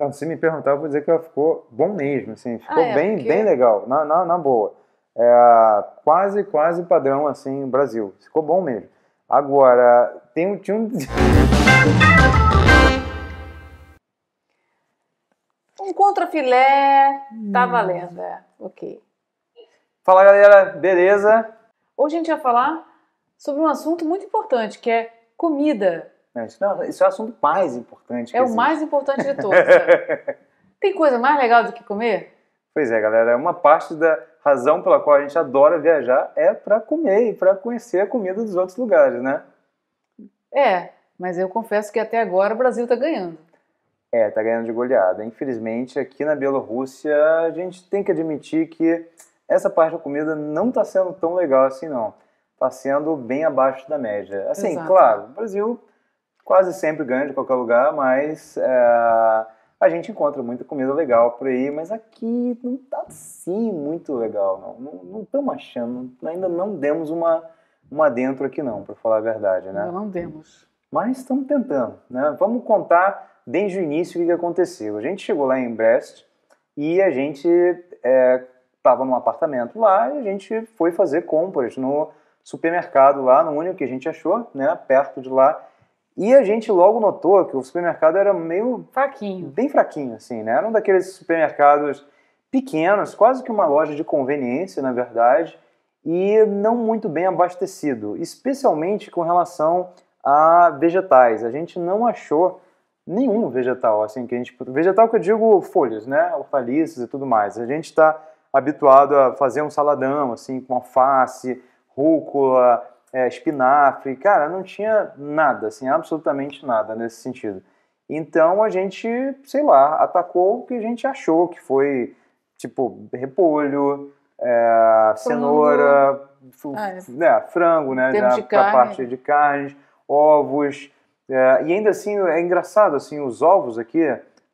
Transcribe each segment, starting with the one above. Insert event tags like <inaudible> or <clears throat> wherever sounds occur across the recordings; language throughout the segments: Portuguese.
Não, se me perguntar, eu vou dizer que ela ficou bom mesmo, assim, ficou ah, é, bem, porque... bem legal, na, na, na boa. É, quase, quase padrão, assim, no Brasil. Ficou bom mesmo. Agora, tem um... time um... <laughs> Um contrafilé, tá hum. valendo, é, ok. Fala galera, beleza? Hoje a gente vai falar sobre um assunto muito importante que é comida. É, não, isso é o assunto mais importante. É o mais importante de todos. Né? <laughs> Tem coisa mais legal do que comer? Pois é, galera. Uma parte da razão pela qual a gente adora viajar é para comer e para conhecer a comida dos outros lugares, né? É, mas eu confesso que até agora o Brasil está ganhando. É, está ganhando de goleada. Infelizmente, aqui na Bielorrússia, a gente tem que admitir que essa parte da comida não está sendo tão legal assim, não. Está sendo bem abaixo da média. Assim, Exato. claro, o Brasil quase sempre ganha de qualquer lugar, mas é, a gente encontra muita comida legal por aí, mas aqui não tá assim muito legal, não. Não estamos achando, ainda não demos uma, uma dentro aqui não, para falar a verdade, né? Ainda não demos. Mas estamos tentando, né? Vamos contar desde o início o que aconteceu. A gente chegou lá em Brest e a gente estava eh, é, num apartamento lá e a gente foi fazer compras no supermercado lá, no único que a gente achou, né, perto de lá, e a gente logo notou que o supermercado era meio. Fraquinho. Bem fraquinho, assim, né? Era um daqueles supermercados pequenos, quase que uma loja de conveniência, na verdade, e não muito bem abastecido, especialmente com relação a vegetais. A gente não achou nenhum vegetal, assim, que a gente. Vegetal que eu digo folhas, né? Hortaliças e tudo mais. A gente está habituado a fazer um saladão, assim, com alface, rúcula, é, espinafre, cara, não tinha nada, assim, absolutamente nada nesse sentido. Então a gente, sei lá, atacou o que a gente achou que foi, tipo, repolho, é, cenoura, ah, é. É, frango, né, já, a parte de carnes, ovos. É, e ainda assim, é engraçado, assim, os ovos aqui,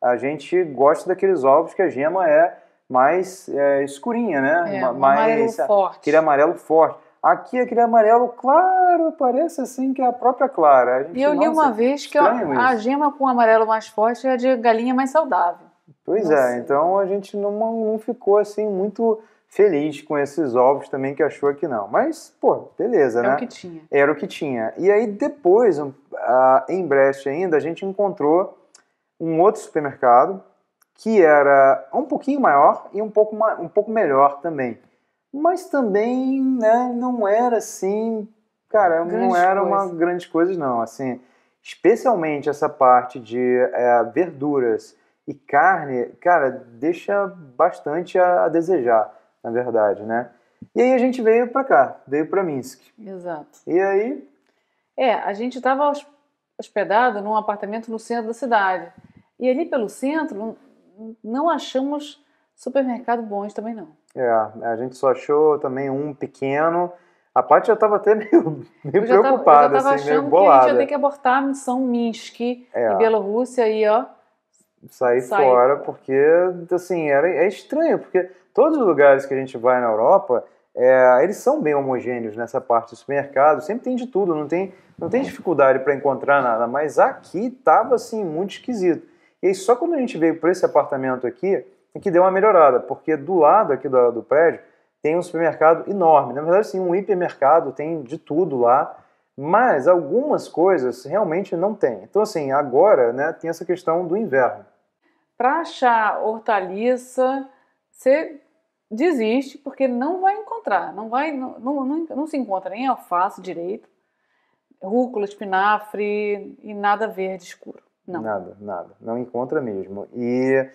a gente gosta daqueles ovos que a gema é mais é, escurinha, né? É, mais, forte. Aquele amarelo forte. Aqui aquele amarelo claro, parece assim que é a própria clara. A e eu li uma vez que a, a gema com amarelo mais forte é de galinha mais saudável. Pois Nossa. é, então a gente não, não ficou assim muito feliz com esses ovos também que achou que não. Mas, pô, beleza, Era é né? Era o que tinha. Era o que tinha. E aí depois, uh, em Brest ainda, a gente encontrou um outro supermercado que era um pouquinho maior e um pouco, um pouco melhor também mas também né, não era assim, cara, Grandes não era coisas. uma grande coisa não, assim, especialmente essa parte de é, verduras e carne, cara, deixa bastante a, a, desejar, na verdade, né? E aí a gente veio para cá, veio para Minsk. Exato. E aí? É, a gente estava hospedado num apartamento no centro da cidade. E ali pelo centro não achamos Supermercado bons também não. É, a gente só achou também um pequeno. A parte já estava até <laughs> meio, meio eu preocupada, tava, eu já assim, meio bolada. que a gente ia ter que abortar a missão Minsk é. e Bielorrússia e ó... Sair, sair fora, porque, assim, era, é estranho, porque todos os lugares que a gente vai na Europa, é, eles são bem homogêneos nessa parte do supermercado, sempre tem de tudo, não tem, não tem dificuldade para encontrar nada, mas aqui estava, assim, muito esquisito. E aí, só quando a gente veio para esse apartamento aqui, e que deu uma melhorada, porque do lado aqui do, do prédio tem um supermercado enorme. Na verdade, sim, um hipermercado, tem de tudo lá, mas algumas coisas realmente não tem. Então, assim, agora né, tem essa questão do inverno. Para achar hortaliça, você desiste, porque não vai encontrar, não, vai, não, não, não, não se encontra nem alface direito, rúcula, espinafre e nada verde escuro. Não. Nada, nada. Não encontra mesmo. E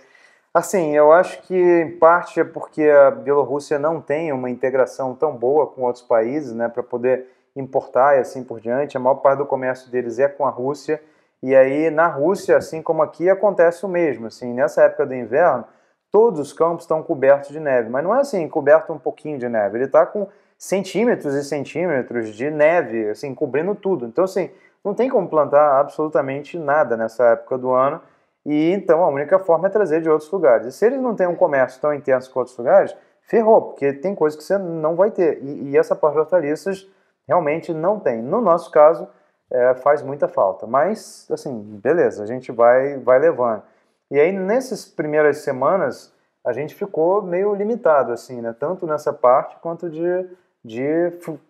Assim, eu acho que em parte é porque a Bielorrússia não tem uma integração tão boa com outros países, né, para poder importar e assim por diante. A maior parte do comércio deles é com a Rússia. E aí na Rússia, assim como aqui, acontece o mesmo. Assim, nessa época do inverno, todos os campos estão cobertos de neve, mas não é assim coberto um pouquinho de neve. Ele está com centímetros e centímetros de neve, assim cobrindo tudo. Então assim, não tem como plantar absolutamente nada nessa época do ano e então a única forma é trazer de outros lugares. E se eles não têm um comércio tão intenso com outros lugares, ferrou, porque tem coisas que você não vai ter. E, e essa parte de hortaliças realmente não tem. No nosso caso, é, faz muita falta. Mas, assim, beleza, a gente vai, vai levando. E aí, nessas primeiras semanas, a gente ficou meio limitado, assim, né? Tanto nessa parte quanto de, de,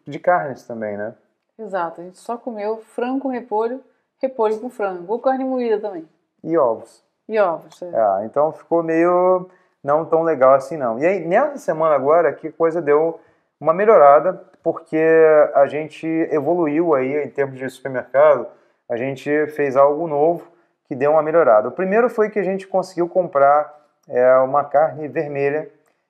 de carnes também, né? Exato, a gente só comeu frango com repolho, repolho com frango, ou carne moída também e ovos. E ovos, é. é. Então ficou meio não tão legal assim não. E aí, nessa semana agora, que coisa deu uma melhorada, porque a gente evoluiu aí em termos de supermercado, a gente fez algo novo que deu uma melhorada. O primeiro foi que a gente conseguiu comprar é, uma carne vermelha,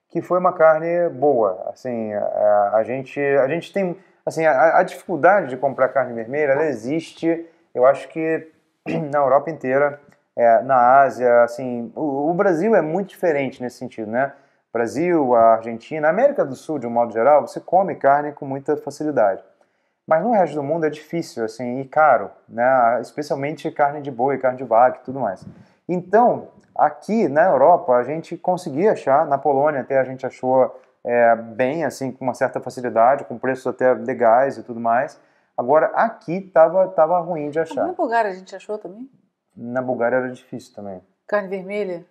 que foi uma carne boa. Assim, a, a gente, a gente tem... Assim, a, a dificuldade de comprar carne vermelha, ela existe, eu acho que <clears throat> na Europa inteira, é, na Ásia, assim, o, o, Brasil é muito diferente nesse sentido, né? Brasil, a Argentina, a América do Sul, de um modo geral, você come carne com muita facilidade. Mas no resto do mundo é difícil, assim, e caro, né? Especialmente carne de boi, carne de vaca e tudo mais. Então, aqui na Europa, a gente conseguia achar, na Polônia até a gente achou é, bem, assim, com uma certa facilidade, com preços até legais e tudo mais. Agora, aqui tava, tava ruim de achar. Na lugar a gente achou também? Na Bulgária era difícil também. Carne vermelha?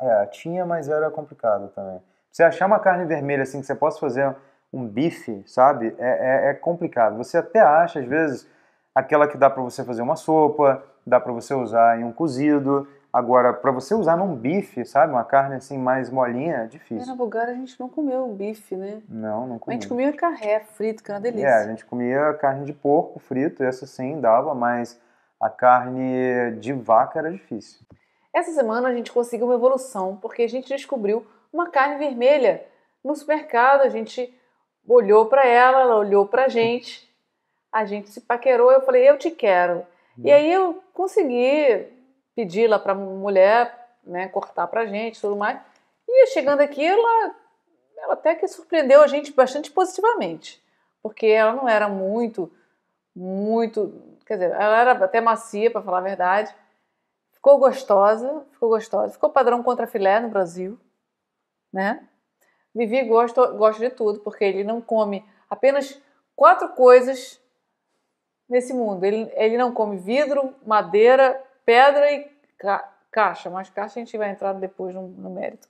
É, tinha, mas era complicado também. Você achar uma carne vermelha assim que você possa fazer um bife, sabe? É, é, é complicado. Você até acha, às vezes, aquela que dá para você fazer uma sopa, dá para você usar em um cozido. Agora, para você usar num bife, sabe? Uma carne assim mais molinha, é difícil. É, na Bulgária a gente não comeu bife, né? Não, não comeu. A gente comia carré frito, que era é uma delícia. É, a gente comia carne de porco frito, essa sim dava, mas a carne de vaca era difícil. Essa semana a gente conseguiu uma evolução, porque a gente descobriu uma carne vermelha no supermercado. A gente olhou para ela, ela olhou para a gente, a gente se paquerou. Eu falei, eu te quero. E aí eu consegui pedir lá para a mulher né, cortar para a gente tudo mais. E chegando aqui, ela, ela até que surpreendeu a gente bastante positivamente, porque ela não era muito muito, quer dizer, ela era até macia, para falar a verdade. Ficou gostosa, ficou gostosa. Ficou padrão contra filé no Brasil, né? Vivi gosta, gosta de tudo, porque ele não come apenas quatro coisas nesse mundo. Ele, ele não come vidro, madeira, pedra e ca caixa. Mas caixa a gente vai entrar depois no, no mérito.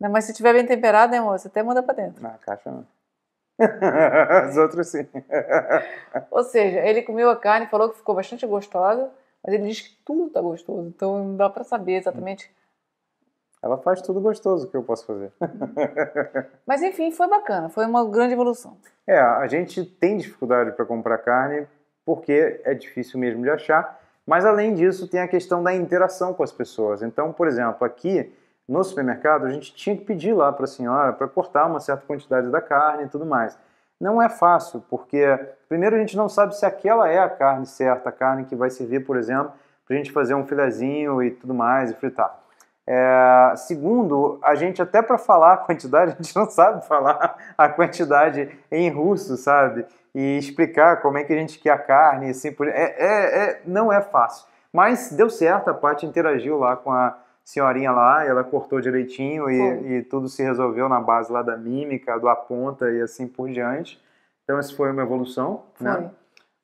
Né, mas se tiver bem temperado, né, moça? Até manda para dentro. Na ah, caixa não. <laughs> Os outros sim. Ou seja, ele comeu a carne, falou que ficou bastante gostosa, mas ele diz que tudo tá gostoso, então não dá para saber exatamente. Ela faz tudo gostoso que eu posso fazer. <laughs> mas enfim, foi bacana, foi uma grande evolução. É, a gente tem dificuldade para comprar carne porque é difícil mesmo de achar, mas além disso tem a questão da interação com as pessoas. Então, por exemplo, aqui no supermercado, a gente tinha que pedir lá para a senhora para cortar uma certa quantidade da carne e tudo mais. Não é fácil, porque primeiro a gente não sabe se aquela é a carne certa, a carne que vai servir, por exemplo, para a gente fazer um filezinho e tudo mais e fritar. É, segundo, a gente até para falar a quantidade, <laughs> a gente não sabe falar a quantidade em russo, sabe? E explicar como é que a gente quer a carne, assim por... É, é, é, não é fácil. Mas deu certo, a parte interagiu lá com a senhorinha lá, ela cortou direitinho e, e, tudo se resolveu na base lá da mímica, do aponta e assim por diante. Então, essa foi uma evolução, né? foi. né?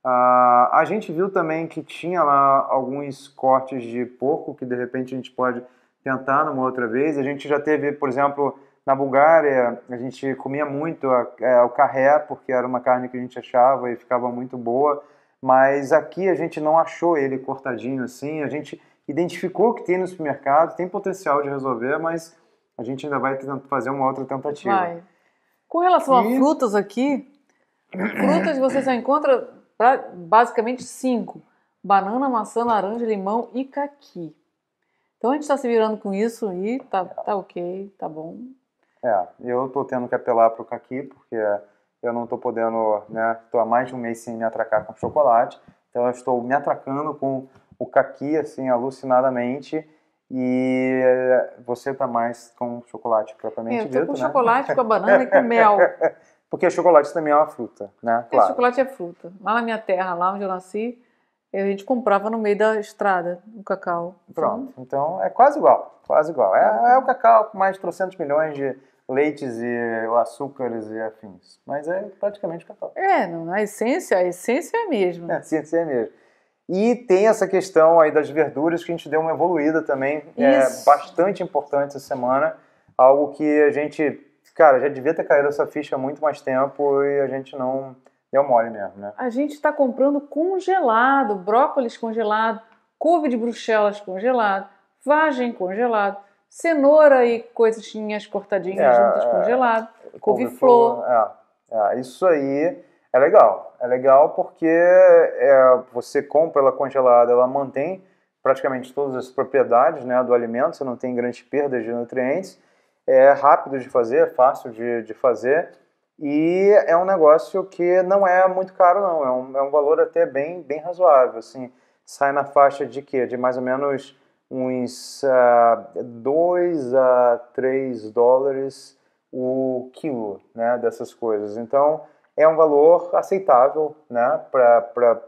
Ah, a gente viu também que tinha lá alguns cortes de porco que de repente a gente pode tentar numa outra vez. A gente já teve, por exemplo, na Bulgária, a gente comia muito a, é, o carré, porque era uma carne que a gente achava e ficava muito boa, mas aqui a gente não achou ele cortadinho assim. A gente identificou que tem no supermercado, tem potencial de resolver, mas a gente ainda vai fazer uma outra tentativa. Vai. Com relação e... a frutas aqui, frutas você só encontra pra, basicamente cinco: banana, maçã, laranja, limão e caqui. Então a gente está se virando com isso e tá, tá ok, tá bom. É, eu tô tendo que apelar pro caqui, porque eu não tô podendo, né, tô há mais de um mês sem me atracar com chocolate, então eu estou me atracando com o caqui, assim, alucinadamente. E eh, você tá mais com chocolate propriamente dito, né? Eu tô com né? chocolate, com a banana e com <laughs> mel. Porque chocolate também é uma fruta, né? Claro. chocolate é fruta. Lá na minha terra, lá onde eu nasci, a gente comprava no meio da estrada o cacau. Pronto, então, então é quase igual, quase igual. É, uhum. é o cacau com mais de 300 milhões de leites e açúcares e afins. Mas é praticamente cacau. É, não, a essência, a essência é a mesma. É, a essência é a mesma. E tem essa questão aí das verduras que a gente deu uma evoluída também, é, bastante importante essa semana, algo que a gente, cara, já devia ter caído essa ficha há muito mais tempo e a gente não deu mole mesmo, né? A gente está comprando congelado, brócolis congelado, couve de bruxelas congelado, vagem congelado, cenoura e coisinhas cortadinhas é, juntas é, congelado, couve-flor. é, é, isso aí é legal, é legal porque é, você compra ela congelada, ela mantém praticamente todas as propriedades né, do alimento, você não tem grandes perdas de nutrientes, é rápido de fazer, é fácil de, de fazer e é um negócio que não é muito caro não, é um, é um valor até bem, bem razoável, assim, sai na faixa de quê? De mais ou menos uns 2 uh, ah, a 3 dólares o quilo né, dessas coisas, então é um valor aceitável né, para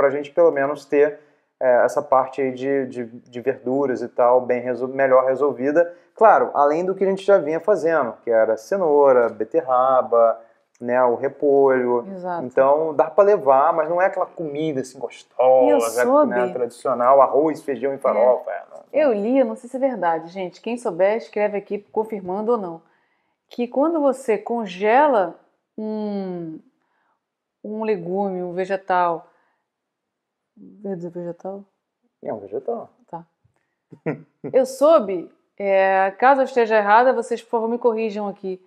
a gente pelo menos ter é, essa parte de, de, de, verduras e tal bem resol melhor resolvida. Claro, além do que a gente já vinha fazendo, que era cenoura, beterraba, né, o repolho. Exato. Então dá para levar, mas não é aquela comida assim gostosa, né, tradicional, arroz, feijão e é. farofa. É. Eu li, não sei se é verdade, gente. Quem souber, escreve aqui confirmando ou não. Que quando você congela um, um legume, um vegetal. Vegetal? É um vegetal. Tá. Eu soube, é, caso eu esteja errada, vocês por favor me corrijam aqui,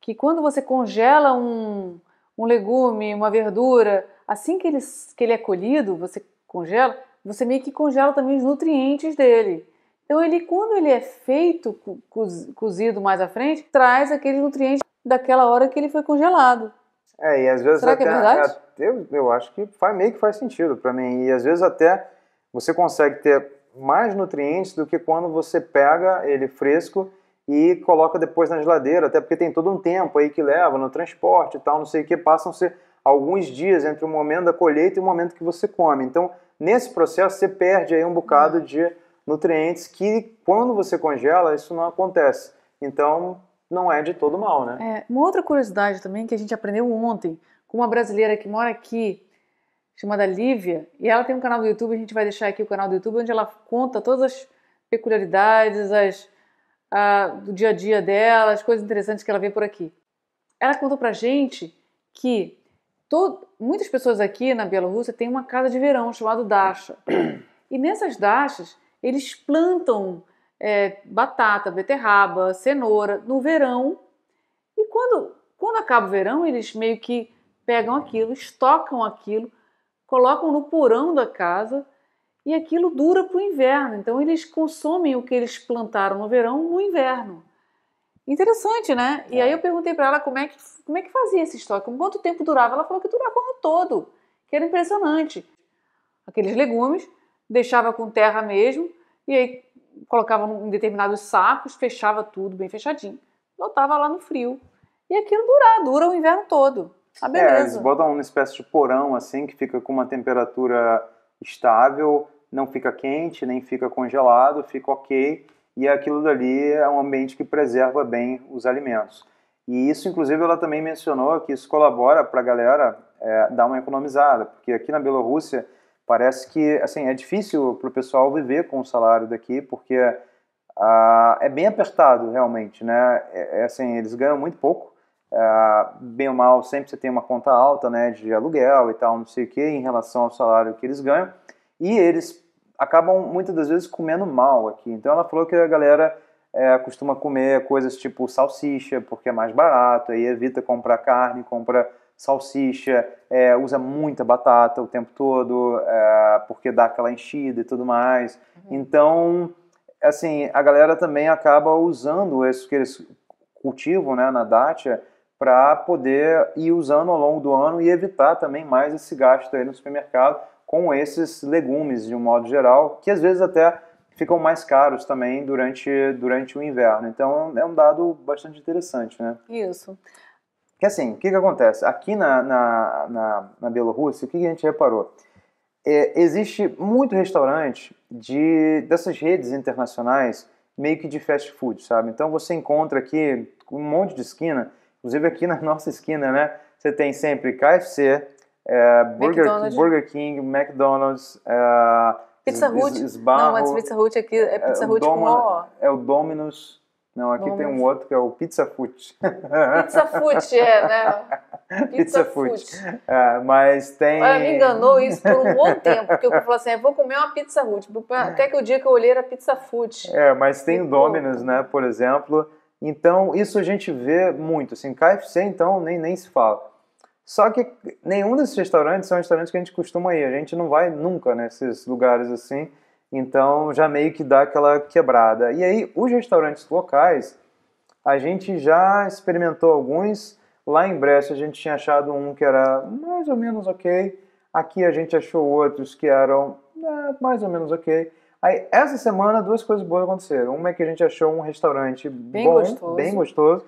que quando você congela um, um legume, uma verdura, assim que ele, que ele é colhido, você congela, você meio que congela também os nutrientes dele. Então ele, quando ele é feito, cozido mais à frente, traz aqueles nutrientes daquela hora que ele foi congelado. É, e às vezes Será até, que é verdade? Até, eu, eu acho que faz, meio que faz sentido para mim. E às vezes até você consegue ter mais nutrientes do que quando você pega ele fresco e coloca depois na geladeira, até porque tem todo um tempo aí que leva no transporte e tal, não sei o que, passam-se alguns dias entre o momento da colheita e o momento que você come. Então, nesse processo você perde aí um bocado hum. de nutrientes que quando você congela isso não acontece. Então, não é de todo mal, né? É, uma outra curiosidade também que a gente aprendeu ontem com uma brasileira que mora aqui, chamada Lívia, e ela tem um canal do YouTube, a gente vai deixar aqui o canal do YouTube, onde ela conta todas as peculiaridades, as, a, do dia a dia dela, as coisas interessantes que ela vê por aqui. Ela contou pra gente que todo, muitas pessoas aqui na Bielorrússia têm uma casa de verão chamada dacha. E nessas dachas, eles plantam é, batata, beterraba, cenoura, no verão. E quando, quando acaba o verão, eles meio que pegam aquilo, estocam aquilo, colocam no porão da casa e aquilo dura para o inverno. Então eles consomem o que eles plantaram no verão no inverno. Interessante, né? É. E aí eu perguntei para ela como é, que, como é que fazia esse estoque, quanto tempo durava. Ela falou que durava o ano todo, que era impressionante. Aqueles legumes, deixava com terra mesmo, e aí colocavam em determinados sacos, fechava tudo bem fechadinho, botava lá no frio. E aquilo dura, dura o inverno todo. Ah, beleza. É, eles botam uma espécie de porão assim, que fica com uma temperatura estável, não fica quente, nem fica congelado, fica ok. E aquilo dali é um ambiente que preserva bem os alimentos. E isso, inclusive, ela também mencionou que isso colabora para a galera é, dar uma economizada, porque aqui na Bielorrússia parece que assim é difícil para o pessoal viver com o salário daqui porque uh, é bem apertado realmente né é, é assim eles ganham muito pouco uh, bem ou mal sempre você tem uma conta alta né de aluguel e tal não sei o que em relação ao salário que eles ganham e eles acabam muitas das vezes comendo mal aqui então ela falou que a galera é, costuma comer coisas tipo salsicha porque é mais barato aí evita comprar carne compra salsicha, é, usa muita batata o tempo todo, é, porque dá aquela enchida e tudo mais. Uhum. Então, assim, a galera também acaba usando isso que eles cultivam né, na dátia para poder ir usando ao longo do ano e evitar também mais esse gasto aí no supermercado com esses legumes de um modo geral, que às vezes até ficam mais caros também durante, durante o inverno. Então é um dado bastante interessante, né? Isso. Porque assim, o que, que acontece? Aqui na, na, na, na Bielorrússia, o que, que, a gente reparou? É, existe muito restaurante de, dessas redes internacionais meio que de fast food, sabe? Então você encontra aqui um monte de esquina, inclusive aqui na <laughs> nossa esquina, né? Você tem sempre KFC, é, Burger, Burger King, McDonald's, é, Pizza Hut. Não, mas Pizza Hut aqui é, é, é Pizza Hut com O. É o Domino's. Não, aqui tem um outro que é o Pizza Foot. Pizza Foot, é, né? <laughs> Pizza, pizza Foot. É, mas tem. Olha, me enganou isso por um bom tempo, porque eu falei assim: é, vou comer uma Pizza Foot. Até que o dia que eu olhei era Pizza Foot. É, mas tem e o Domino's, né, por exemplo. Então, isso a gente vê muito. Assim, KFC, então, nem, nem se fala. Só que nenhum desses restaurantes são restaurantes que a gente costuma ir. A gente não vai nunca nesses lugares assim. Então já meio que dá aquela quebrada. E aí, os restaurantes locais, a gente já experimentou alguns. Lá em Brest a gente tinha achado um que era mais ou menos ok. Aqui a gente achou outros que eram é, mais ou menos ok. Aí, essa semana, duas coisas boas aconteceram. Uma é que a gente achou um restaurante bem bom, gostoso. bem gostoso,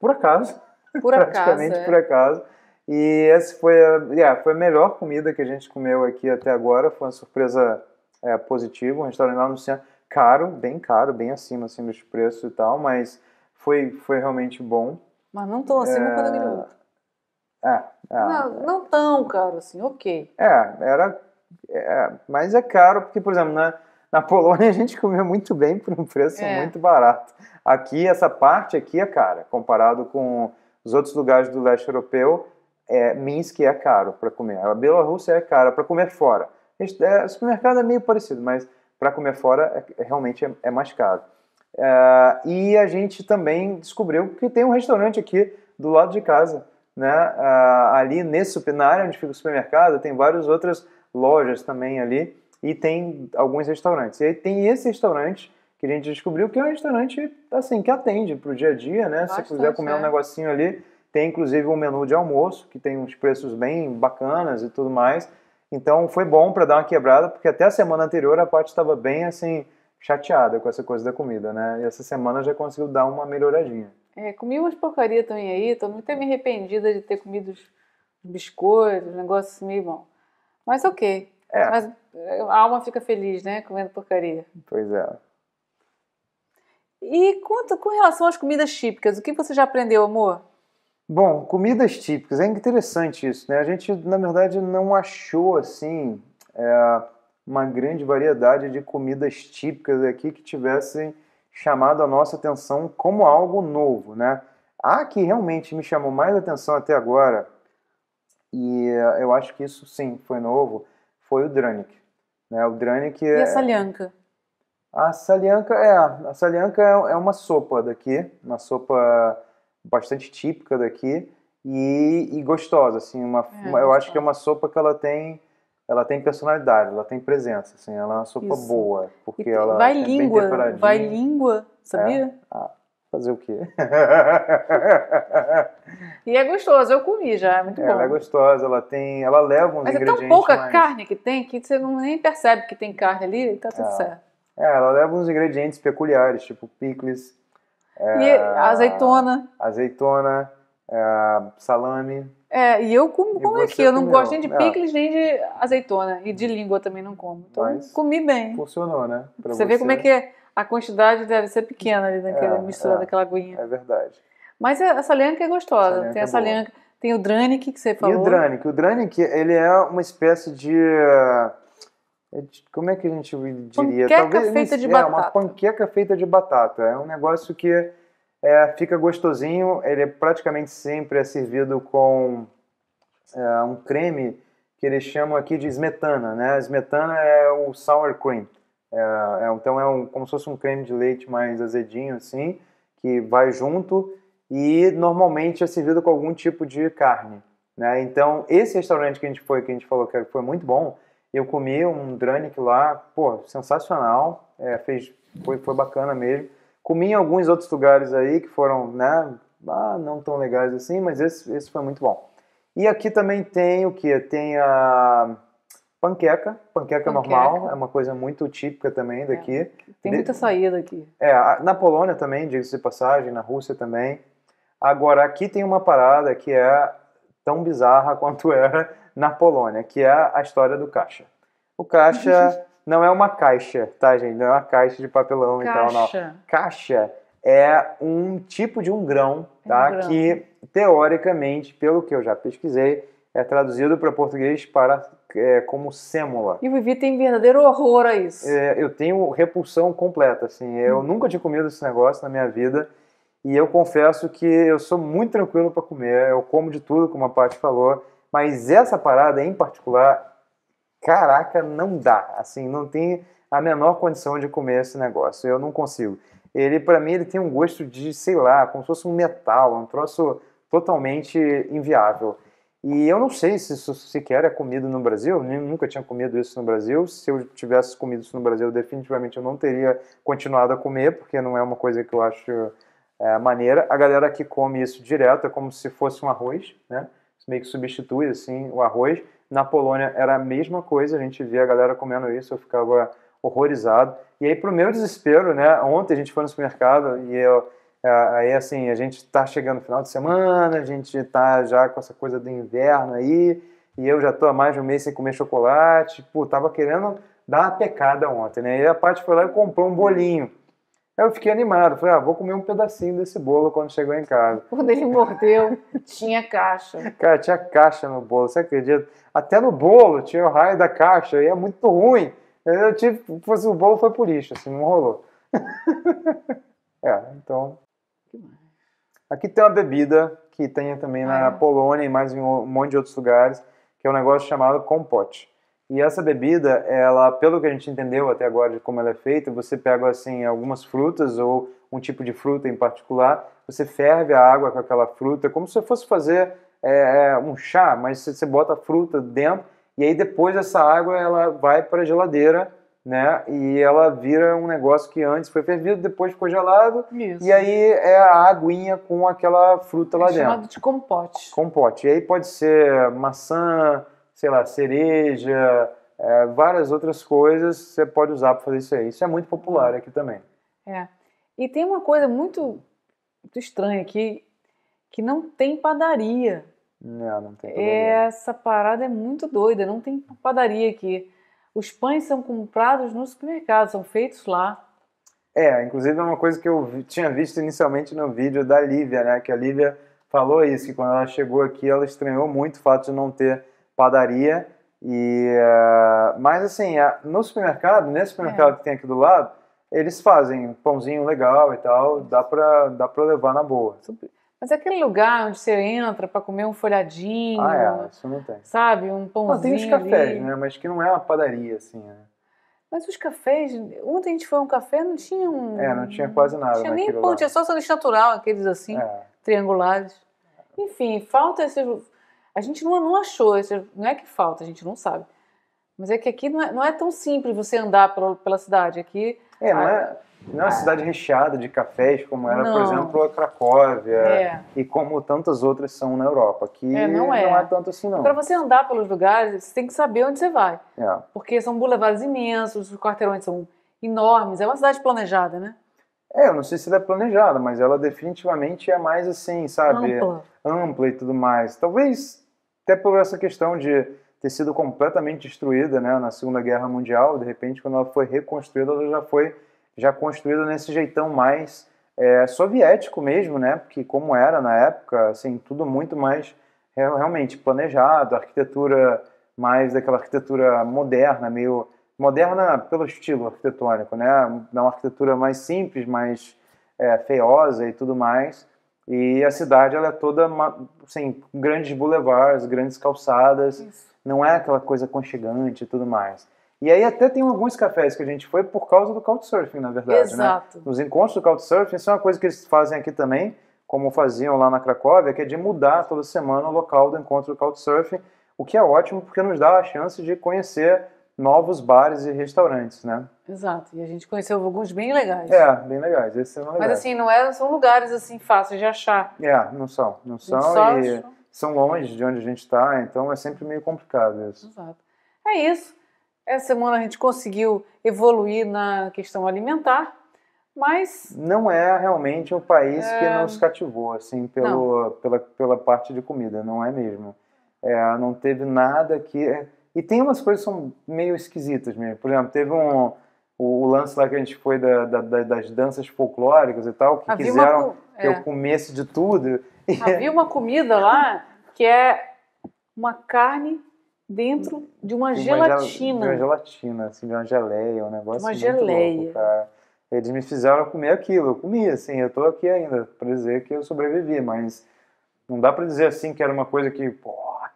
por acaso. <laughs> Por praticamente acaso, é. por acaso. E essa foi a, yeah, foi a melhor comida que a gente comeu aqui até agora. Foi uma surpresa é, positivo, um restaurante lá no centro, caro, bem caro, bem acima assim, dos preços e tal, mas foi, foi realmente bom. Mas não tão acima é... quando eu é, é, não, não tão caro assim, ok. É, era. É, mas é caro, porque, por exemplo, na, na Polônia a gente comia muito bem por um preço é. muito barato. Aqui, essa parte aqui é cara, comparado com os outros lugares do leste europeu, é, Minsk é caro para comer. A Bielorrússia é cara para comer fora. Gente, é, supermercado é meio parecido, mas para comer fora é, é, realmente é, é, mais caro. É, e a gente também descobriu que tem um restaurante aqui do lado de casa, né? É, ali nesse na área onde fica o supermercado tem várias outras lojas também ali e tem alguns restaurantes. E aí tem esse restaurante que a gente descobriu que é um restaurante assim que atende para o dia a dia, né? Bastante, Se quiser comer um negocinho ali, tem inclusive um menu de almoço que tem uns preços bem bacanas e tudo mais. Então foi bom para dar uma quebrada, porque até a semana anterior a parte estava bem assim chateada com essa coisa da comida, né? E essa semana já conseguiu dar uma melhoradinha. É, comi umas porcaria também aí, tô muito me arrependida de ter comido os biscoitos, negócio assim meio bom. Mas ok. É. Mas eh, a alma fica feliz, né? Comendo porcaria. Pois é. E quanto, com relação às comidas típicas, o que você já aprendeu, amor? Bom, comidas típicas. É interessante isso, né? A gente, na verdade, não achou, assim, é, uma grande variedade de comidas típicas aqui que tivessem chamado a nossa atenção como algo novo, né? A que realmente me chamou mais atenção até agora, e eh, eu acho que isso, sim, foi novo, foi o Dranik. Né? O Dranik é... E a é salianca? A salianca, é. A salianca é, é uma sopa daqui, uma sopa bastante típica daqui e, e gostosa, assim, uma, é, uma eu acho que é uma sopa que ela tem ela tem personalidade, ela tem presença, assim, ela é uma sopa Isso. boa, porque ela vai é língua, vai língua, sabia? É. Ah, fazer o quê? <laughs> e é gostosa, eu comi já, é muito ela é, bom. Ela é gostosa, ela tem, ela leva uns Mas ingredientes Mas é tão pouca carne que tem que você não nem percebe que tem carne ali, tá tudo é. certo. É, ela leva uns ingredientes peculiares, tipo picles, é, e azeitona. Azeitona, é, salame. É, e eu como, e como é que eu não gosto nem de é. picles, nem de azeitona. E de língua também não como. Então Mas comi bem. Funcionou, né? Pra você, você vê como é que a quantidade deve ser pequena ali naquela é, mistura daquela é. aguinha. É verdade. Mas é, a salianca é gostosa. Salianca tem a salianca, tem o dranic que você falou. E o dranic? O dranic, ele é uma espécie de... Uh, é como é que a gente diria? Panqueca Talvez, feita de é, batata. É, uma panqueca feita de batata. É um negócio que é, fica gostosinho. Ele é praticamente sempre é servido com é, um creme que eles chamam aqui de smetana, né? Smetana é o sour cream. É, é, então é um, como se fosse um creme de leite mais azedinho, assim, que vai junto e normalmente é servido com algum tipo de carne. Né? Então, esse restaurante que a gente foi, que a gente falou que foi muito bom, eu comi um Dranik lá, pô, sensacional, é, fez, foi, foi bacana mesmo. Comi em alguns outros lugares aí que foram, né, ah, não tão legais assim, mas esse, esse foi muito bom. E aqui também tem o que? Tem a panqueca, panqueca, é panqueca. normal, é uma coisa muito típica também é, daqui. É, tem muita saída aqui. É, na Polônia também, diga-se de passagem, na Rússia também. Agora, aqui tem uma parada que é tão bizarra <laughs> quanto era, na Polônia, que é a história do caixa. O caixa <laughs> não é uma caixa, tá, gente? Não é uma caixa de papelão caixa. e tal, não. Caixa é um tipo de um grão, é tá? um grão. Que, teoricamente, pelo que eu já pesquisei, é traduzido para português para é, como sêmula. E o Vivi tem verdadeiro horror a isso. É, eu tenho repulsão completa, assim. Eu hum. nunca tinha comido esse negócio na minha vida. E eu confesso que eu sou muito tranquilo para comer. Eu como de tudo, como a Paty falou. Mas essa parada em particular, caraca, não dá. Assim, não tem a menor condição de comer esse negócio. Eu não consigo. Ele, para mim, ele tem um gosto de, sei lá, como se fosse um metal, um troço totalmente inviável. E eu não sei se isso sequer é comido no Brasil, eu nunca tinha comido isso no Brasil. Se eu tivesse comido isso no Brasil, definitivamente eu não teria continuado a comer, porque não é uma coisa que eu acho é, maneira. A galera que come isso direto é como se fosse um arroz, né? meio que substitui assim o arroz. Na Polônia era a mesma coisa, a gente via a galera comendo isso, eu ficava horrorizado. E aí, pro meu desespero, né? Ontem a gente foi no supermercado e eu. É, aí, assim, a gente tá chegando no final de semana, a gente tá já com essa coisa do inverno aí, e eu já tô há mais de um mês sem comer chocolate. Pô, tava querendo dar uma pecada ontem, né? E a parte foi lá e comprou um bolinho. Aí eu fiquei animado, falei, ah, vou comer um pedacinho desse bolo quando chegar em casa. Quando ele mordeu, tinha caixa. Cara, tinha caixa no bolo, você acredita? Até no bolo tinha o raio da caixa, e é muito ruim. Eu tive, fosse, o bolo foi por lixo, assim, não rolou. <laughs> é, então... Aqui tem uma bebida que tem também na ah, é. Polônia e mais em um monte de outros lugares, que é um negócio chamado compote. E essa bebida, ela, pelo que a gente entendeu até agora de como ela é feita, você pega assim algumas frutas ou um tipo de fruta em particular, você ferve a água com aquela fruta, como se fosse fazer é, é, um chá, mas você bota a fruta dentro e aí depois essa água ela vai para a geladeira, né? E ela vira um negócio que antes foi fervido, depois ficou gelado Isso. e aí é a aguinha com aquela fruta é lá chamado dentro. Chamado de compote. Compote. E aí pode ser maçã, sei lá, cereja, é, várias outras coisas você pode usar para fazer isso aí. Isso é muito popular aqui também. É. E tem uma coisa muito, muito estranha aqui, que não tem padaria. Não, não tem é, padaria. Essa parada é muito doida, não tem padaria aqui. Os pães são comprados no supermercado, são feitos lá. É, inclusive é uma coisa que eu tinha visto inicialmente no vídeo da Lívia, né? Que a Lívia falou isso, que quando ela chegou aqui ela estranhou muito o fato de não ter padaria. E, eh, mas assim, no supermercado, nesse supermercado é. que tem aqui do lado, eles fazem pãozinho legal e tal, dá pra, dá pra levar na boa. Mas é aquele lugar onde você entra para comer um folhadinho. Ah, é, isso não tem. Sabe, um pãozinho. mas tem os cafés, ali. né? Mas que não é uma padaria, assim, né? Mas os cafés, ontem a gente foi a um café, não tinha um. É, não tinha quase nada. Não tinha nem pão, tinha só sanduíche natural, aqueles assim, é. triangulares. Enfim, falta esses a gente não, não achou, é, não é que falta, a gente não sabe. Mas é que aqui não é, não é tão simples você andar pela, pela cidade. Aqui. É, não é, não é uma ah. cidade recheada de cafés como era, não. por exemplo, a Cracóvia é. e como tantas outras são na Europa. Aqui é, não, é. não é tanto assim, não. Para você andar pelos lugares, você tem que saber onde você vai. É. Porque são boulevards imensos, os quarteirões são enormes. É uma cidade planejada, né? É, eu não sei se ela é planejada, mas ela definitivamente é mais assim, sabe? Ampla. Ampla e tudo mais. Talvez até por essa questão de ter sido completamente destruída né, na Segunda Guerra Mundial, de repente, quando ela foi reconstruída, ela já foi já construída nesse jeitão mais é, soviético mesmo, né? Porque como era na época, assim, tudo muito mais é, realmente planejado, arquitetura mais daquela arquitetura moderna, meio moderna pelo estilo arquitetônico, né? É uma arquitetura mais simples, mais é, feiosa e tudo mais. E a cidade ela é toda assim, grandes boulevards, grandes calçadas, Isso. não é aquela coisa conchegante e tudo mais. E aí até tem alguns cafés que a gente foi por causa do Couchsurfing, na verdade, né? Exato. Né? Os encontros do Couchsurfing são é uma coisa que eles fazem aqui também, como faziam lá na Cracóvia, que é de mudar toda semana o local do encontro do Couchsurfing, o que é ótimo porque nos dá a chance de conhecer novos bares e restaurantes, né? Exato. E a gente conheceu alguns bem legais. É, bem legais. Esses são legais. Mas assim, não é, são lugares assim fáceis de achar. É, não são. Não são e são longe de onde a gente está, então é sempre meio complicado isso. Exato. É isso. Essa semana a gente conseguiu evoluir na questão alimentar, mas... Não é realmente um país é... que nos cativou, assim, pelo, pela, pela parte de comida, não é mesmo. É, não teve nada que e tem umas coisas que são meio esquisitas mesmo. Por exemplo, teve um o, lance lá que a gente foi da, da, das danças folclóricas e tal, que Havia quiseram uma, é. que eu é. comesse de tudo. Havia uma comida lá que é uma carne dentro de uma, <laughs> de uma gelatina. De uma gelatina, assim, de uma geleia, um negócio uma assim geleia. Louco, Eles me fizeram comer aquilo, eu comi, assim, eu tô aqui ainda para dizer que eu sobrevivi, mas não dá para dizer assim que era uma coisa que, pô,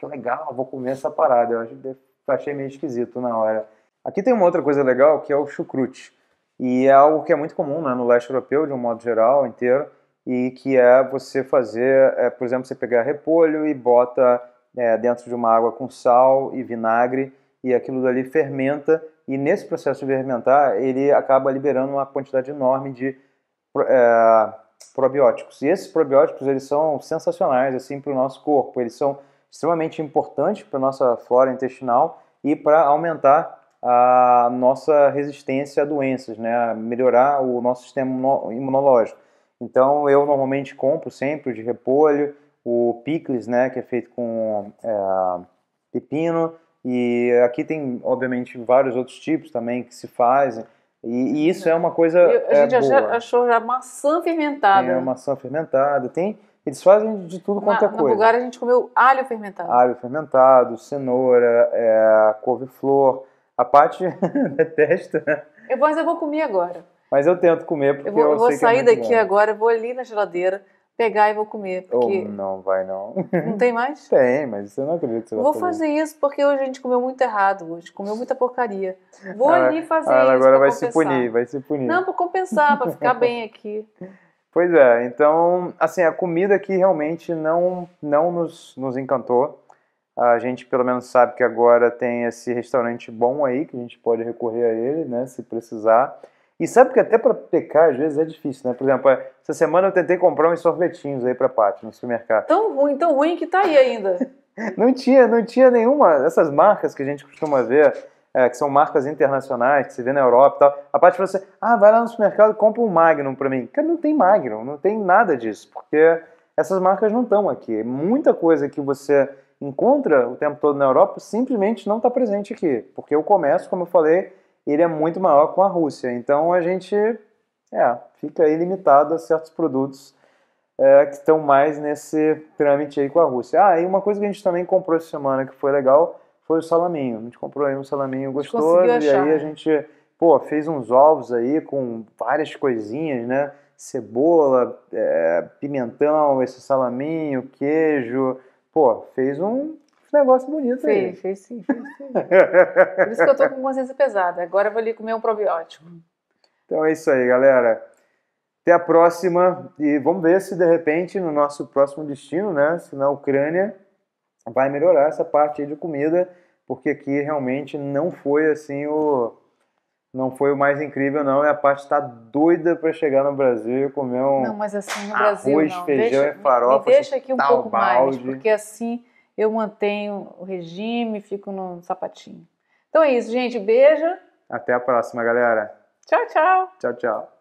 que legal, vou comer essa parada. Eu acho, achei meio esquisito na hora. Aqui tem uma outra coisa legal que é o chucrute. E é algo que é muito comum né, no leste europeu, de um modo geral, inteiro, e que é você fazer, é, por exemplo, você pegar repolho e bota é, dentro de uma água com sal e vinagre, e aquilo dali fermenta, e nesse processo de fermentar, ele acaba liberando uma quantidade enorme de é, probióticos. E esses probióticos, eles são sensacionais, assim, para o nosso corpo. Eles são extremamente importante para a nossa flora intestinal e para aumentar a nossa resistência a doenças, né? melhorar o nosso sistema imunológico. Então eu normalmente compro sempre de repolho, o picles, né, que é feito com é, pepino, e aqui tem obviamente vários outros tipos também que se fazem. E, e isso é uma coisa. Eu, a é, gente é, achou a maçã fermentada. É, maçã fermentada. Tem eles fazem de tudo quanto é na, é coisa. Na Bulgária a gente comeu alho fermentado. Alho fermentado, cenoura, é, couve-flor. A Paty <laughs> detesta. Eu, mas eu vou comer agora. Mas eu tento comer porque eu vou, eu, eu vou é sair é daqui bom. agora, vou ali na geladeira pegar e vou comer. Porque... Oh, não vai não. Não tem mais? <laughs> tem, mas eu não acredito que você vai Vou fazer, isso porque hoje a gente comeu muito errado hoje, comeu muita porcaria. Vou ah, ali fazer ela ah, isso. Agora vai compensar. se punir, vai se punir. Não, para compensar, para ficar <laughs> bem aqui. Pois é, então, assim, a comida aqui realmente não, não nos, nos encantou. A gente pelo menos sabe que agora tem esse restaurante bom aí, que a gente pode recorrer a ele, né, se precisar. E sabe que até para pecar às vezes é difícil, né? Por exemplo, essa semana eu tentei comprar uns sorvetinhos aí para pátio no supermercado. Tão ruim, tão ruim que tá aí ainda. <laughs> não tinha, não tinha nenhuma dessas marcas que a gente costuma ver é, que são marcas internacionais, que se vê na Europa e tal. A parte fala assim, ah, vai lá no supermercado e compra um Magnum para mim. Cara, não tem Magnum, não tem nada disso, porque essas marcas não estão aqui. É muita coisa que você encontra o tempo todo na Europa simplesmente não está presente aqui, porque o comércio, como eu falei, ele é muito maior com a Rússia. Então a gente é, fica aí limitado a certos produtos é, que estão mais nesse trâmite aí com a Rússia. Ah, e uma coisa que a gente também comprou essa semana que foi legal foi o salaminho. A gente comprou aí um salaminho gostoso e aí a gente, pô, fez uns ovos aí com várias coisinhas, né? Cebola, é, pimentão, esse salaminho, queijo. Pô, fez um negócio bonito fez, aí. Fez sim, fez sim. Por isso que eu tô com consciência pesada. Agora eu vou ali comer um probiótico. Então é isso aí, galera. Até a próxima e vamos ver se de repente no nosso próximo destino, né, se na Ucrânia, vai melhorar essa parte aí de comida, porque aqui realmente não foi assim o não foi o mais incrível não, e a parte está doida para chegar no Brasil e comer um Não, mas assim no arroz, não. feijão deixa, e farofa. Me deixa assim, aqui um tá pouco mais, porque assim eu mantenho o regime, fico no sapatinho. Então é isso, gente, beijo. Até a próxima, galera. Tchau, tchau. Tchau, tchau.